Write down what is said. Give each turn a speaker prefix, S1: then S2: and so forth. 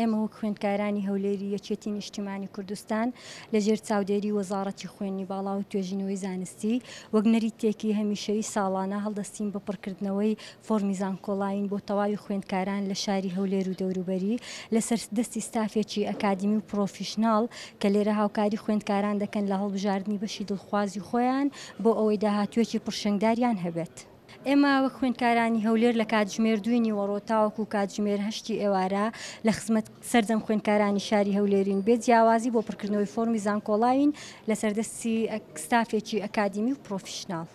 S1: ئێمە و خوێندکارانی هەولێری یەکێتی نیشتیمانی کوردستان لەژێر چاودێری وەزارەتی خوێنی باڵا و توێژینەوەی زانستی وەگنەری تێکی هەمیشەی ساڵانە هەڵدەستیم بە پڕکردنەوەی فۆرمیزان کۆلاین بۆ تەواوی خوێندکاران لە شاری هەولێر و دەوروبەری لەسەر دەستی ستافێکی ئەکادمی و پرۆفیشنال کە لێرە هاوکاری خوێندکاران دەکەن لە هەڵبژاردننی بەشی دڵخوازی خۆیان بۆ ئەوەی داهاتوێکی پرشنگداریان هەبێت. ئێمە وە خوێندکارانی هەولێر لە کاتژمێر دوینی وەڕۆتاوەکو و کاتژمێر هەشتی ئێوارە لە خزمەت سەردەم خوێندکارانی شاری هەولێرین بێ جیاوازی بۆ پرکردنەوەی فۆرمی زانکۆڵاوین لە سەردەستی ستافێکی ئەکادمی و پرۆفیشنناڵ